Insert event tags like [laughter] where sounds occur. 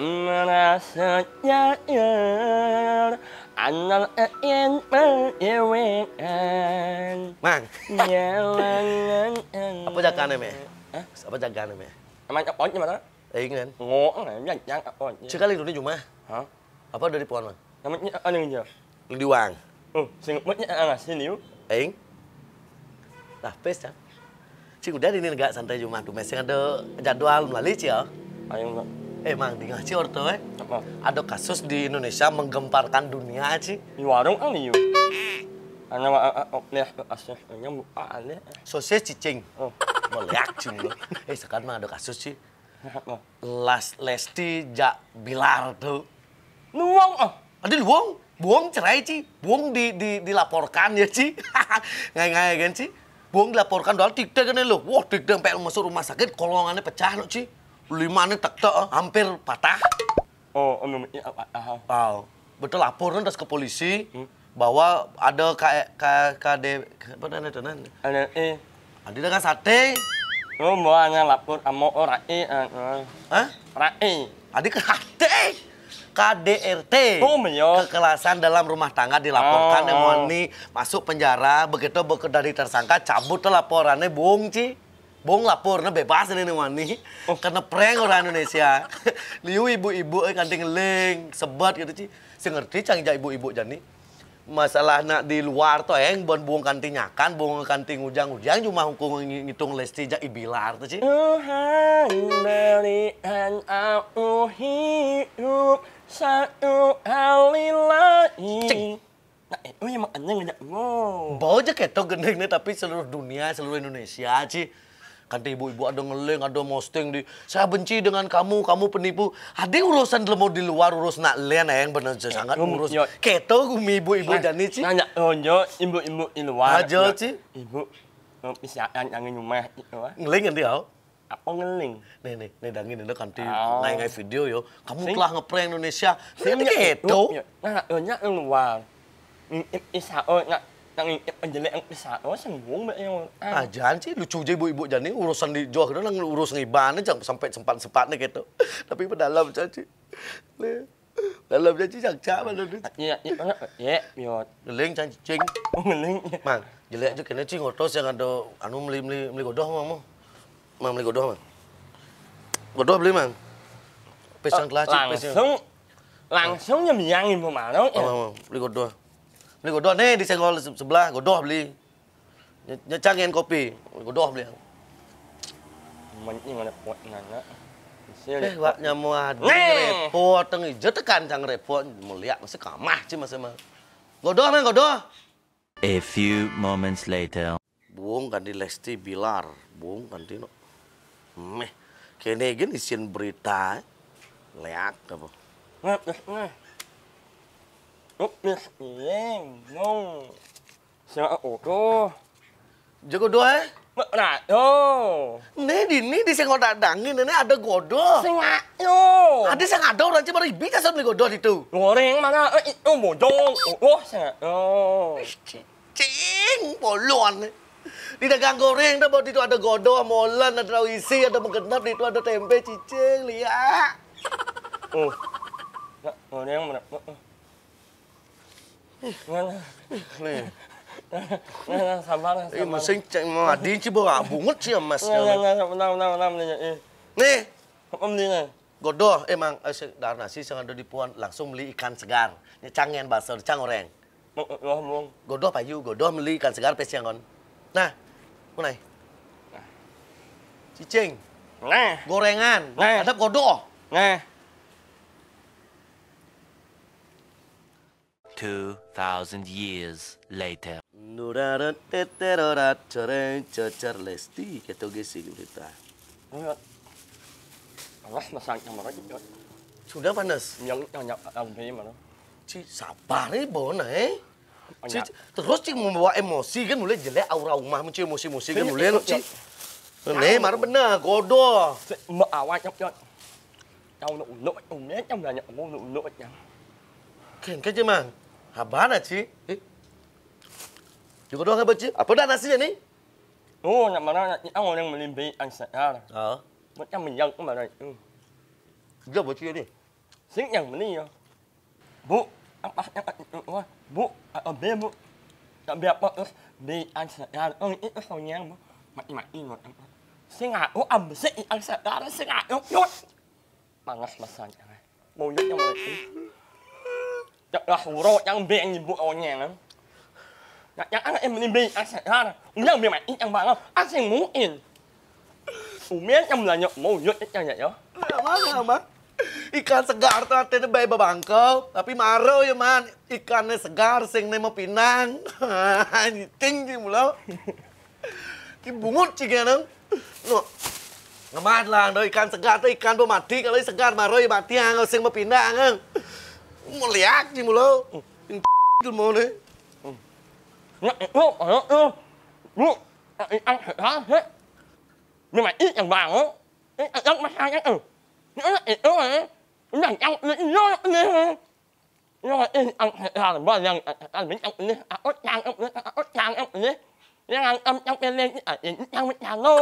merasa jahil anak ingin berdewean Mang Nyalangan [laughs] Apa jagaannya Hah? Apa jagaan ini, Emang apa aja mana? Eh ingin Ngok nggak jang apa aja Cekali dulu cuma Hah? Apa dari pohon mang? Namanya ini, yang jauh Lu wang Oh, sing mutnya angas sini yuk Eng Lah pes ya. Cik udah ini enggak santai cuma Dumesnya ada jadwal melalui cik ya Ayo mbak Emang di ngaji orto eh? Apa? Ada kasus di Indonesia menggemparkan dunia aci. Di warung kan, iya. eh, eh, oh, ini, yuk. Anya wa okleh asih anya Sosis cicing. Oh. melihat cing Eh sekarang mah ada kasus sih. Las Lesti jak bilar tuh. Nuang ah. Ada luang. Buang cerai sih, buang di, di, dilaporkan ya sih. [laughs] Ngai-ngai kan Ci. Buang dilaporkan doang tidak kan ya, lo. Wah tidak sampai masuk rumah sakit kolongannya pecah lo sih lima ini tek eh, hampir patah. Oh, um, apa? uh, uh, betul lapor kan terus ke polisi hmm. bahwa ada k k kd apa namanya itu nanti Ada eh. Ada kan sate. Oh, mau hanya lapor sama ah, orang oh, eh. Ah, ah. Hah? Rai. Ada ke sate. KDRT oh, menyo. Iya. kekerasan dalam rumah tangga dilaporkan oh, oh. Emoni masuk penjara begitu dari tersangka cabut laporannya bohong Ci. Bong lapor, na bebas ini wani. Oh. Karena prank orang [laughs] Indonesia. Liu ibu-ibu eh kanting leng, sebat gitu sih. Saya ngerti canggih ibu-ibu jani. Masalah nak di luar tuh eng bon buang kanting nyakan, buang kanting ujang-ujang cuma hukum ngitung lesti jak ibilar tuh sih. Tuhan melihat aku hidup satu kali lagi. Nah, emang anjing ngajak ngomong. Bau aja ketok gendeng tapi seluruh dunia, seluruh Indonesia sih Kan ibu-ibu ada ngeleng, ada posting di saya benci dengan kamu, kamu penipu. Ada urusan mau di luar urus nak lian eh, yang benar jasa eh, sangat um, urus. Keto gumi ibu-ibu dan nah, ini. Nanya onjo oh, ibu-ibu di luar. Aja sih. Ibu bisa oh, ya, yang rumah. Ah. Ngeling nanti kau? apa ngeling nih nih nih dangin ini kan di oh. naik naik video yo kamu telah ngeprank Indonesia ini gitu nah nanya ngeluar isao ya, nggak Nang anjali ang pisaos, ang buong yung... Ah, dyan sih. Lucu aja ibu-ibu dyan. Ini urusan di Johor itu lang urus ng ibanan dyan. Sampai sempat-sempatnya sempat gitu. Tapi padalam dyan sih. Dalam dyan sih, saksa man. Iya, iya, iya, iya. Galing dyan, cing. Oh, galing. Man, jelek aja kena cing. Otos yang ada, anu meli, meli, meli godoh, mang. Mang, meli godoh, mang. Godoh beli, mang. Pisang kelacik, pisang. Langsung, langsung nyemiangin, mang. Oh, mang, meli godoh. Beli godoh nih di senggol sebelah, godoh beli. Nyecangin kopi, godoh beli Ini mana kuat nanya. Eh, wak nyamu adu repot, tengi jatakan cang repot, lihat masih kamah sih masih mah. Godoh main godoh. A few moments later. buang kan di Lesti Bilar, buong kan di no. Meh, kene gini isin berita, eh. leak apa. Ngap, ngap, ngap sợ ổ cô Jangan jago eh? Nah, yo. Nih di nih di sing dadangin ini ada godoh. Sing yo. Ada sing ada orang cuma ribet asal beli godoh itu. Goreng mana? Eh, oh bojong. Oh, sing yo. Cing, bolon. Di dagang goreng, dah itu ada godoh, molan, ada rawisi, ada menggenap, di itu ada tempe, cicing, lihat. Oh, goreng mana? Oh, oh. 네. 이 무슨 뭐 어딘지 뭐가 뭉을 지어 맞어. 네. Om đi này. Godoh emang dari nasi yang ada di puan langsung beli ikan segar. Ini cangen bakso cangoreng. Godoh payu, godoh beli ikan segar pesiangon. Nah, mana? Cicing. Nah. Gorengan. Nah. Ada godoh. Nah. 2,000 years later. Charlesti, que toque sigurita. Alas, masang yang marah juga. Sudah panas. Yang yang yang yang mana? Ci sabar nih bona eh. Ci terus ci membawa emosi kan mulai jelek aura rumahmu ci emosi-emosi kan mulai lo ci. Nih marah benar godo. Mak awak nyok nyok. Tao nó ủng nỗi, ủng nét trong là nhậu ngô ủng nỗi chẳng. Khen cái chứ mà. Habanachi? Eh? Tuko habachi? Apoda na sile ni? Oo, oh, na mana ang nang malimbi ang sara. Ah. Mat ang minyang ko mana. Gyo bo chiyo ni. Sing yang mani yo. Bu, ang pa yang wa. Bu, a be bu. Ta be pa be ang sara. Ang i so nyang bu. Mat mat i no. Sing a o am se ang sara sing a yo yo. Mangas masan. Mo yo yo. là hủ rô chẳng biết anh bụi ô nhà lắm Chẳng ăn em đi bi, anh sẽ ra yang Nhưng mà mày ít ăn bằng không, anh sẽ ngủ yên Ủ miếng Mana man? Ikan segar tuh artinya bayi babangko, tapi maro ya man. Ikannya segar, sing nemo pinang. [laughs] Ting di mulau. Ki bungut cik ya neng. No, ngemat lah, ikan segar tuh ikan bermati Kalau segar maro ya mati, angel sing mau pindah gì mà Moleque, moleque. Todo mundo, hein? Ăn thịt hết hết Nhưng mà ít thằng vàng á Ít thằng đất mà hai cái ừ Nó là ít ớt rồi Nó là ăn lĩnh nó là lĩnh thôi Nhưng mà ít ăn thịt ra là bao lần Ăn miếng ăn lĩnh À ớt trang ăn lĩnh À ớt trang ăn lĩnh Nhưng mà ăn trong cái lên À ít ăn với trang luôn